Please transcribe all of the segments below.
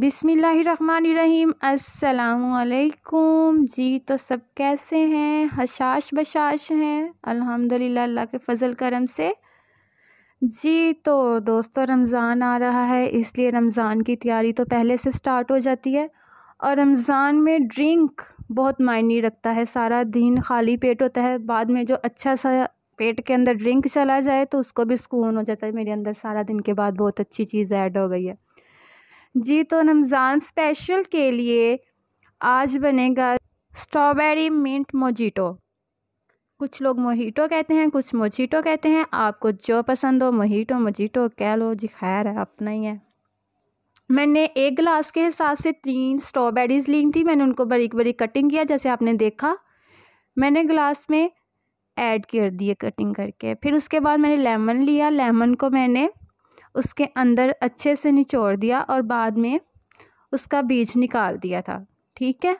बिसमीम् अल्लाम जी तो सब कैसे हैं हशाश बशाश हैं अल्हम्दुलिल्लाह अल्लाह के फ़ज़ल करम से जी तो दोस्तों रमज़ान आ रहा है इसलिए रमज़ान की तैयारी तो पहले से स्टार्ट हो जाती है और रमज़ान में ड्रिंक बहुत मायने रखता है सारा दिन खाली पेट होता है बाद में जो अच्छा सा पेट के अंदर ड्रिंक चला जाए तो उसको भी सुकून हो जाता है मेरे अंदर सारा दिन के बाद बहुत अच्छी चीज़ ऐड हो गई है जी तो रमज़ान स्पेशल के लिए आज बनेगा स्ट्रॉबेरी मिंट मोजीटो कुछ लोग मोहीटो कहते हैं कुछ मोजीटो कहते हैं आपको जो पसंद हो मोहीटो मोजीटो कह लो जी खैर है अपना ही है मैंने एक गिलास के हिसाब से तीन स्ट्रॉबेरीज़ ली थी मैंने उनको बारीक बारीक कटिंग किया जैसे आपने देखा मैंने गिलास में ऐड कर दिए कटिंग करके फिर उसके बाद मैंने लेमन लिया लेमन को मैंने उसके अंदर अच्छे से निचोड़ दिया और बाद में उसका बीज निकाल दिया था ठीक है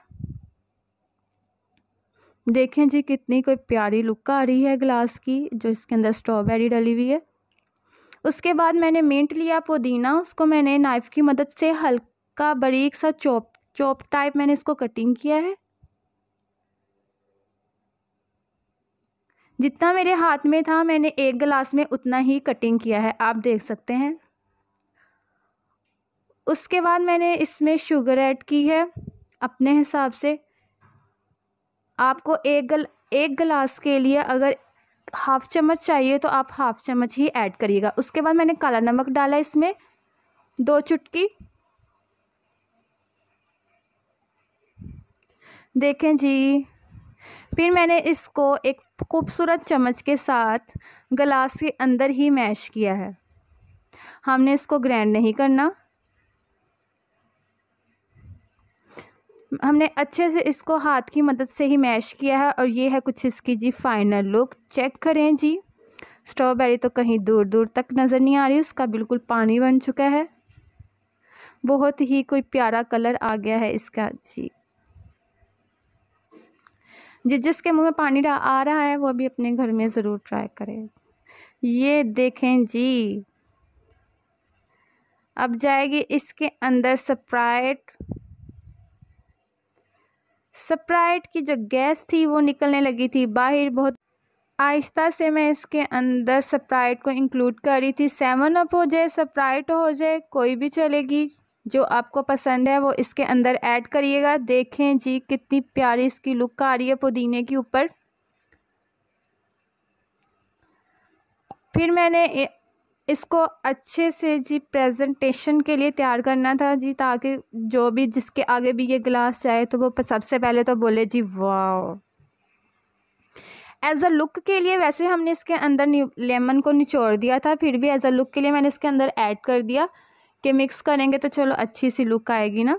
देखें जी कितनी कोई प्यारी लुक आ रही है ग्लास की जो इसके अंदर स्ट्रॉबेरी डली हुई है उसके बाद मैंने मिंट लिया पुदीना उसको मैंने नाइफ़ की मदद से हल्का बरीक सा चॉप चॉप टाइप मैंने इसको कटिंग किया है जितना मेरे हाथ में था मैंने एक गिलास में उतना ही कटिंग किया है आप देख सकते हैं उसके बाद मैंने इसमें शुगर ऐड की है अपने हिसाब से आपको एक गल एक गिलास के लिए अगर हाफ़ चम्मच चाहिए तो आप हाफ़ चम्मच ही ऐड करिएगा उसके बाद मैंने काला नमक डाला इसमें दो चुटकी देखें जी फिर मैंने इसको एक खूबसूरत चम्मच के साथ गलास के अंदर ही मैश किया है हमने इसको ग्रैंड नहीं करना हमने अच्छे से इसको हाथ की मदद से ही मैश किया है और ये है कुछ इसकी जी फाइनल लुक चेक करें जी स्ट्रॉबेरी तो कहीं दूर दूर तक नज़र नहीं आ रही उसका बिल्कुल पानी बन चुका है बहुत ही कोई प्यारा कलर आ गया है इसका जी जिस जिसके मुंह में पानी आ रहा है वो भी अपने घर में ज़रूर ट्राई करें ये देखें जी अब जाएगी इसके अंदर सप्राइट सप्राइट की जो गैस थी वो निकलने लगी थी बाहर बहुत आहिस्ता से मैं इसके अंदर सप्राइट को इंक्लूड कर रही थी सेवन अप हो जाए सप्राइट हो जाए कोई भी चलेगी जो आपको पसंद है वो इसके अंदर ऐड करिएगा देखें जी कितनी प्यारी इसकी लुक आ रही है पुदीने के ऊपर फिर मैंने इसको अच्छे से जी प्रेजेंटेशन के लिए तैयार करना था जी ताकि जो भी जिसके आगे भी ये गिलास जाए तो वो सबसे पहले तो बोले जी वाह एज अ लुक के लिए वैसे हमने इसके अंदर लेमन को निचोड़ दिया था फिर भी एज अ लुक के लिए मैंने इसके अंदर ऐड कर दिया के मिक्स करेंगे तो चलो अच्छी सी लुक आएगी ना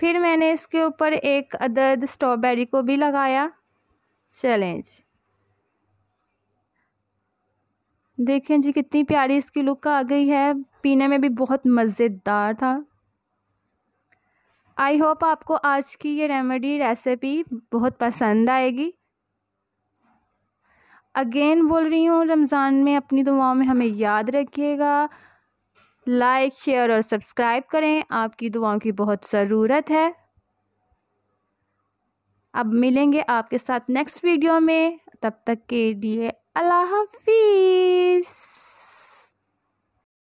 फिर मैंने इसके ऊपर एक अदद स्ट्रॉबेरी को भी लगाया चलें जी देखें जी कितनी प्यारी इसकी लुक आ गई है पीने में भी बहुत मज़ेदार था आई होप आपको आज की ये रेमेडी रेसिपी बहुत पसंद आएगी अगेन बोल रही हूँ रमज़ान में अपनी दुआओं में हमें याद रखिएगा लाइक शेयर और सब्सक्राइब करें आपकी दुआओं की बहुत ज़रूरत है अब मिलेंगे आपके साथ नेक्स्ट वीडियो में तब तक के लिए अल्लाह हाफिज़